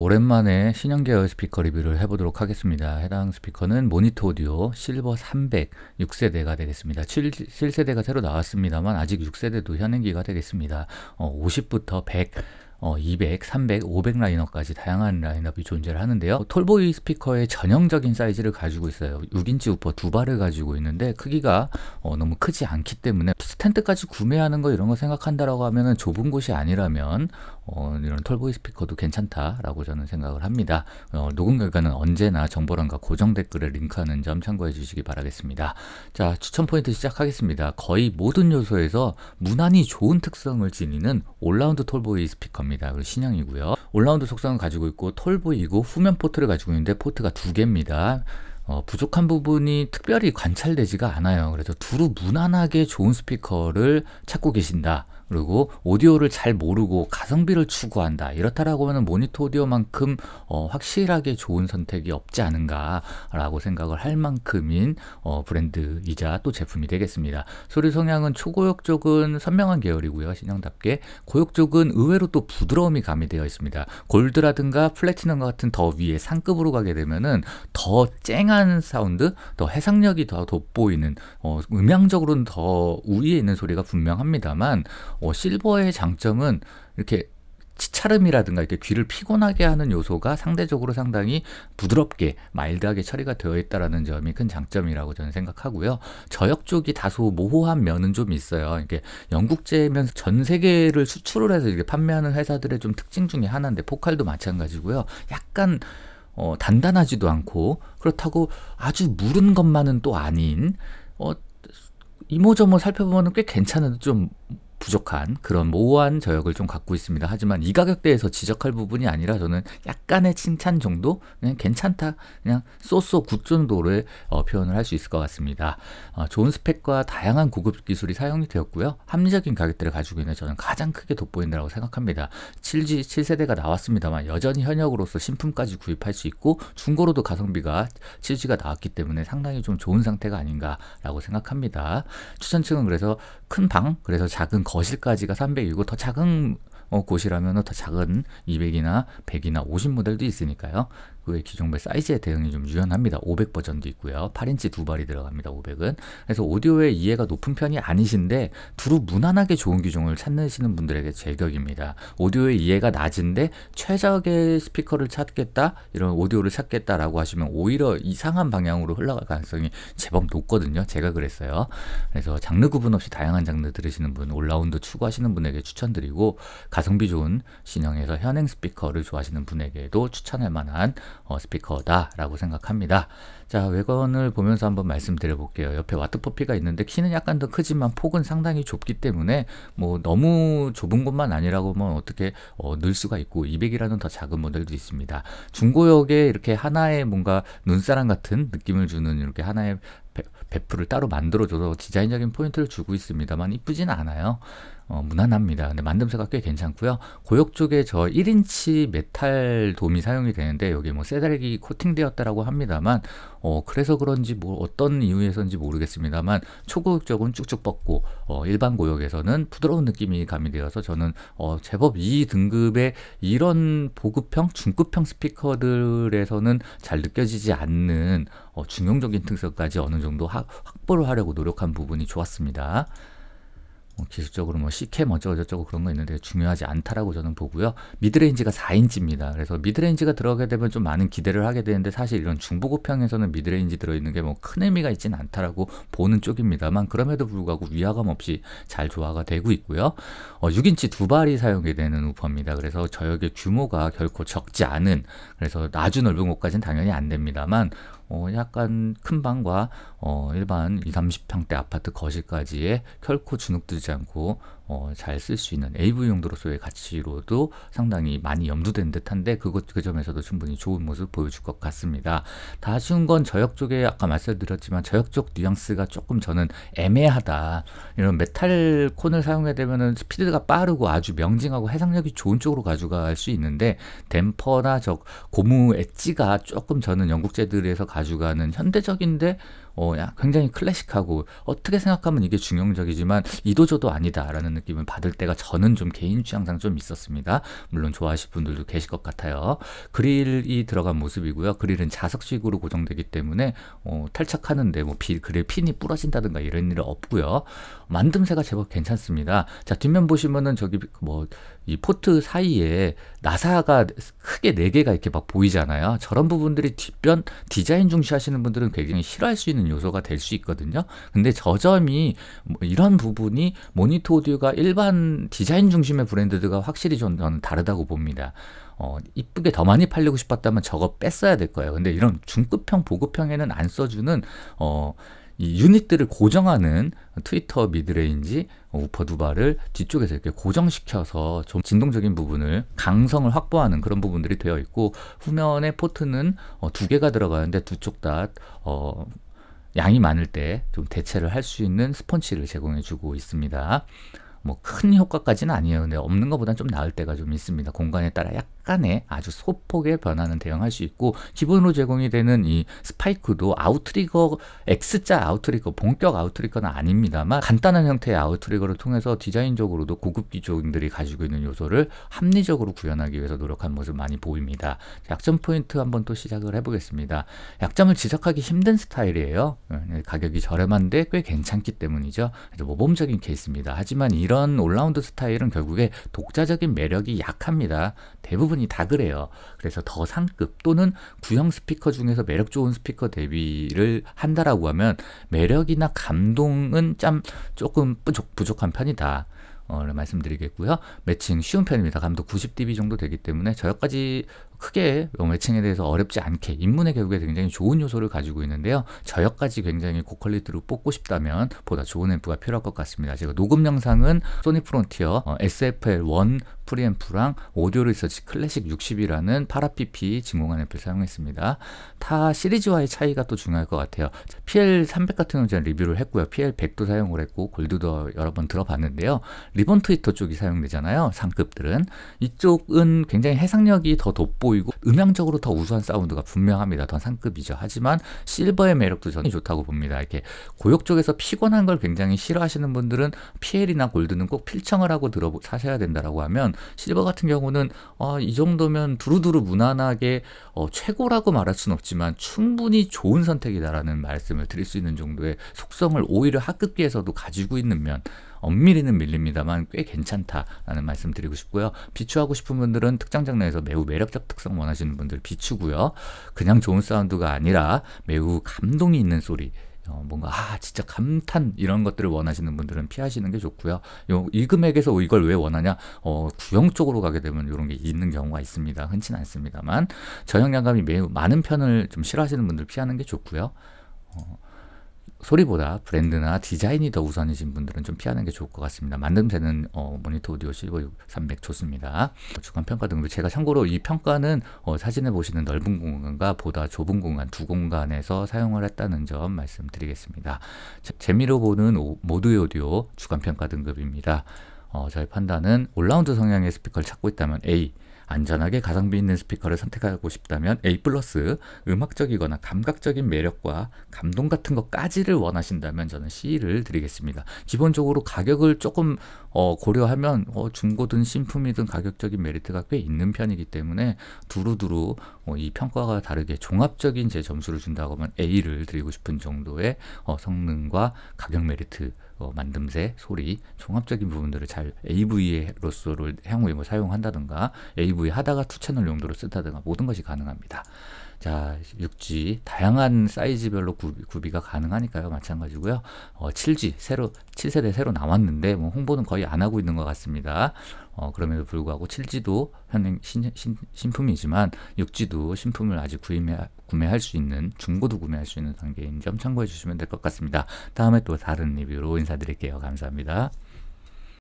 오랜만에 신형계열 스피커 리뷰를 해보도록 하겠습니다. 해당 스피커는 모니터 오디오 실버 300 6세대가 되겠습니다. 7, 7세대가 새로 나왔습니다만 아직 6세대도 현행기가 되겠습니다. 어, 50부터 100 어, 200, 300, 500 라인업까지 다양한 라인업이 존재를 하는데요. 톨보이 스피커의 전형적인 사이즈를 가지고 있어요. 6인치 우퍼 두 발을 가지고 있는데 크기가 어, 너무 크지 않기 때문에 스탠드까지 구매하는 거 이런 거 생각한다라고 하면은 좁은 곳이 아니라면 어, 이런 톨보이 스피커도 괜찮다라고 저는 생각을 합니다. 어, 녹음 결과는 언제나 정보란과 고정 댓글을 링크하는 점 참고해 주시기 바라겠습니다. 자, 추천 포인트 시작하겠습니다. 거의 모든 요소에서 무난히 좋은 특성을 지니는 올라운드 톨보이 스피커입니다. 그리고 신형이고요. 올라운드 속성을 가지고 있고 톨보이고 후면 포트를 가지고 있는데 포트가 두 개입니다. 어, 부족한 부분이 특별히 관찰되지가 않아요. 그래서 두루 무난하게 좋은 스피커를 찾고 계신다. 그리고 오디오를 잘 모르고 가성비를 추구한다. 이렇다라고 하면 모니터 오디오만큼 어, 확실하게 좋은 선택이 없지 않은가라고 생각을 할 만큼인 어, 브랜드이자 또 제품이 되겠습니다. 소리 성향은 초고역 쪽은 선명한 계열이고요. 신형답게 고역 쪽은 의외로 또 부드러움이 가미되어 있습니다. 골드라든가 플래티넘 같은 더 위에 상급으로 가게 되면은 더 쨍한 시원한 사운드, 또 해상력이 더 돋보이는 어, 음향적으로는 더 우위에 있는 소리가 분명합니다만 어, 실버의 장점은 이렇게 치차름이라든가 이렇게 귀를 피곤하게 하는 요소가 상대적으로 상당히 부드럽게 마일드하게 처리가 되어 있다라는 점이 큰 장점이라고 저는 생각하고요. 저역 쪽이 다소 모호한 면은 좀 있어요. 이게 영국제면 전 세계를 수출을 해서 이렇게 판매하는 회사들의 좀 특징 중에 하나인데 포칼도 마찬가지고요. 약간 어, 단단하지도 않고 그렇다고 아주 무른 것만은 또 아닌 어, 이모저모 살펴보면 꽤 괜찮은 좀 부족한 그런 모호한 저역을 좀 갖고 있습니다. 하지만 이 가격대에서 지적할 부분이 아니라 저는 약간의 칭찬 정도? 그냥 괜찮다. 그냥 쏘쏘 굿 정도로의 어, 표현을 할 수 있을 것 같습니다. 어, 좋은 스펙과 다양한 고급 기술이 사용이 되었고요. 합리적인 가격대를 가지고 있는 저는 가장 크게 돋보인다고 생각합니다. 7G 7세대가 나왔습니다만 여전히 현역으로서 신품까지 구입할 수 있고 중고로도 가성비가 7G가 나왔기 때문에 상당히 좀 좋은 상태가 아닌가라고 생각합니다. 추천층은 그래서 큰 방, 그래서 작은 거실까지가 300이고 더 작은 어, 곳이라면 더 작은 200이나 100이나 50 모델도 있으니까요. 그에 기종별사이즈에 대응이 좀 유연합니다. 500 버전도 있고요. 8인치 두 발이 들어갑니다. 500은. 그래서 오디오의 이해가 높은 편이 아니신데 두루 무난하게 좋은 기종을 찾으시는 분들에게 제격입니다. 오디오의 이해가 낮은데 최적의 스피커를 찾겠다 이런 오디오를 찾겠다라고 하시면 오히려 이상한 방향으로 흘러갈 가능성이 제법 높거든요. 제가 그랬어요. 그래서 장르 구분 없이 다양한 장르 들으시는 분 올라운드 추구하시는 분에게 추천드리고 가성비 좋은 신형에서 현행 스피커를 좋아하시는 분에게도 추천할 만한 어, 스피커다라고 생각합니다. 자, 외관을 보면서 한번 말씀드려 볼게요. 옆에 와트퍼피가 있는데 키는 약간 더 크지만 폭은 상당히 좁기 때문에 뭐 너무 좁은 것만 아니라고면 어떻게 어, 넣을 수가 있고 200이라는 더 작은 모델도 있습니다. 중고역에 이렇게 하나의 뭔가 눈사람 같은 느낌을 주는 이렇게 하나의 베프를 따로 만들어줘서 디자인적인 포인트를 주고 있습니다만 이쁘진 않아요. 어, 무난합니다. 근데 만듦새가 꽤 괜찮고요. 고역 쪽에 저 1인치 메탈 돔이 사용이 되는데 여기 뭐 세달기 코팅되었다라고 합니다만 어, 그래서 그런지 뭐 어떤 이유에서인지 모르겠습니다만 초고역 쪽은 쭉쭉 뻗고 어, 일반 고역에서는 부드러운 느낌이 가미되어서 저는 어, 제법 이 등급의 이런 보급형 중급형 스피커들에서는 잘 느껴지지 않는 어, 중용적인 특성까지 어느 정도 하, 확보를 하려고 노력한 부분이 좋았습니다. 뭐 기술적으로 뭐 C캠 뭐 어쩌고저쩌고 그런 거 있는데 중요하지 않다라고 저는 보고요. 미드레인지가 4인치입니다. 그래서 미드레인지가 들어가게 되면 좀 많은 기대를 하게 되는데 사실 이런 중보급형에서는 미드레인지 들어있는 게 뭐큰 의미가 있진 않다라고 보는 쪽입니다만 그럼에도 불구하고 위화감 없이 잘 조화가 되고 있고요. 어, 6인치 두 발이 사용이 되는 우퍼입니다. 그래서 저역의 규모가 결코 적지 않은 그래서 아주 넓은 곳까지는 당연히 안 됩니다만 어, 약간 큰 방과 어, 일반 20, 30평대 아파트 거실까지에 결코 주눅들지 않고 어, 잘 쓸 수 있는 AV 용도로서의 가치로도 상당히 많이 염두된 듯한데 그것 그 점에서도 충분히 좋은 모습 보여줄 것 같습니다. 다쉬운 건 저역 쪽에 아까 말씀드렸지만 저역 쪽 뉘앙스가 조금 저는 애매하다. 이런 메탈 콘을 사용해 되면은 스피드가 빠르고 아주 명징하고 해상력이 좋은 쪽으로 가져갈 수 있는데 댐퍼나 저 고무 엣지가 조금 저는 영국제들에서 가져가는 현대적인데 어, 굉장히 클래식하고 어떻게 생각하면 이게 중형적이지만 이도저도 아니다라는 느낌을 받을 때가 저는 좀 개인 취향상 좀 있었습니다. 물론 좋아하실 분들도 계실 것 같아요. 그릴이 들어간 모습이고요. 그릴은 자석식으로 고정되기 때문에 어, 탈착하는데 뭐 비, 그릴 핀이 부러진다든가 이런 일은 없고요. 만듦새가 제법 괜찮습니다. 자 뒷면 보시면은 저기 뭐이 포트 사이에 나사가 크게 네 개가 이렇게 막 보이잖아요. 저런 부분들이 뒷변 디자인 중시하시는 분들은 굉장히 싫어할 수 있는 요소가 될 수 있거든요. 근데 저 점이 뭐 이런 부분이 모니터 오디오가 일반 디자인 중심의 브랜드들과 확실히 좀 저는 다르다고 봅니다. 어, 이쁘게 더 많이 팔리고 싶었다면 저거 뺐어야 될 거예요. 근데 이런 중급형, 보급형에는 안 써주는 어, 이 유닛들을 고정하는 트위터 미드레인지 어, 우퍼두바를 뒤쪽에서 이렇게 고정시켜서 좀 진동적인 부분을 강성을 확보하는 그런 부분들이 되어 있고 후면에 포트는 어, 두 개가 들어가는데 두 쪽다 어, 양이 많을 때 좀 대체를 할 수 있는 스펀치를 제공해주고 있습니다. 뭐큰 효과까지는 아니에요. 근데 없는 것보단 좀 나을 때가 좀 있습니다. 공간에 따라 약간의 아주 소폭의 변화는 대응할 수 있고 기본으로 제공이 되는 이 스파이크도 아웃트리거 X자 아웃트리거 본격 아웃트리거는 아닙니다만 간단한 형태의 아웃트리거를 통해서 디자인적으로도 고급 기종들이 가지고 있는 요소를 합리적으로 구현하기 위해서 노력한 모습 많이 보입니다. 약점 포인트 한번 또 시작을 해보겠습니다. 약점을 지적하기 힘든 스타일이에요. 네, 가격이 저렴한데 꽤 괜찮기 때문이죠. 모범적인 케이스입니다. 하지만 이 이런 올라운드 스타일은 결국에 독자적인 매력이 약합니다. 대부분이 다 그래요. 그래서 더 상급 또는 구형 스피커 중에서 매력 좋은 스피커 대비를 한다라고 하면 매력이나 감동은 참 조금 부족, 부족한 편이다. 어, 말씀드리겠고요. 매칭 쉬운 편입니다. 감도 90dB 정도 되기 때문에 저까지 역 크게 매칭에 대해서 어렵지 않게 입문의 개국에 굉장히 좋은 요소를 가지고 있는데요. 저역까지 굉장히 고퀄리티로 뽑고 싶다면 보다 좋은 앰프가 필요할 것 같습니다. 제가 녹음 영상은 소니 프론티어 어, SFL1 프리앰프랑 오디오 리서치 클래식 60이라는 파라PP 진공한 앰프를 사용했습니다. 타 시리즈와의 차이가 또 중요할 것 같아요. PL300 같은 경우는 제가 리뷰를 했고요. PL100도 사용을 했고 골드도 여러 번 들어봤는데요. 리본 트위터 쪽이 사용되잖아요. 상급들은. 이쪽은 굉장히 해상력이 더 돋보 돋보이고 음향적으로 더 우수한 사운드가 분명합니다. 더 상급이죠. 하지만 실버의 매력도 저는 좋다고 봅니다. 이렇게 고역 쪽에서 피곤한 걸 굉장히 싫어하시는 분들은 PL이나 골드는 꼭 필청을 하고 들어 사셔야 된다라고 하면 실버 같은 경우는 어, 이 정도면 두루두루 무난하게 어, 최고라고 말할 수는 없지만 충분히 좋은 선택이다라는 말씀을 드릴 수 있는 정도의 속성을 오히려 하급계에서도 가지고 있는 면 엄밀히는 밀립니다만 꽤 괜찮다라는 말씀 드리고 싶고요. 비추하고 싶은 분들은 특정 장르에서 매우 매력적 특성 원하시는 분들 비추고요. 그냥 좋은 사운드가 아니라 매우 감동이 있는 소리 어, 뭔가 아 진짜 감탄 이런 것들을 원하시는 분들은 피하시는 게 좋고요. 이 금액에서 이걸 왜 원하냐? 어, 구형 쪽으로 가게 되면 이런 게 있는 경우가 있습니다. 흔치 않습니다만 저형 량감이 매우 많은 편을 좀 싫어하시는 분들 피하는 게 좋고요. 어, 소리보다 브랜드나 디자인이 더 우선이신 분들은 좀 피하는 게 좋을 것 같습니다. 만듦새는 어, 모니터 오디오 실버 300 좋습니다. 주간 평가 등급 제가 참고로 이 평가는 어, 사진을 보시는 넓은 공간과 보다 좁은 공간 두 공간에서 사용을 했다는 점 말씀드리겠습니다. 재, 미로 보는 오, 모두 의 오디오 주간 평가 등급입니다. 어, 저희 판단은 올라운드 성향의 스피커를 찾고 있다면 A 안전하게 가성비 있는 스피커를 선택하고 싶다면 A 플러스 음악적이거나 감각적인 매력과 감동 같은 것까지를 원하신다면 저는 C를 드리겠습니다. 기본적으로 가격을 조금 어, 고려하면 어, 중고든 신품이든 가격적인 메리트가 꽤 있는 편이기 때문에 두루두루 뭐 이 평가가 다르게 종합적인 제 점수를 준다고 하면 A를 드리고 싶은 정도의 어, 성능과 가격 메리트 어, 만듦새, 소리, 종합적인 부분들을 잘 AV로서를 향후에 뭐 사용한다든가 AV 하다가 투 채널 용도로 쓰다든가 모든 것이 가능합니다. 자, 6지 다양한 사이즈별로 구비, 가 가능하니까요. 마찬가지고요. 어, 7지 새로 7세대 새로 나왔는데 뭐 홍보는 거의 안 하고 있는 것 같습니다. 어, 그럼에도 불구하고 7지도 현행 신, 신, 품이지만 6지도 신품을 아직 구입해, 구매할 수 있는 중고도 구매할 수 있는 단계인 점 참고해 주시면 될 것 같습니다. 다음에 또 다른 리뷰로 인사드릴게요. 감사합니다.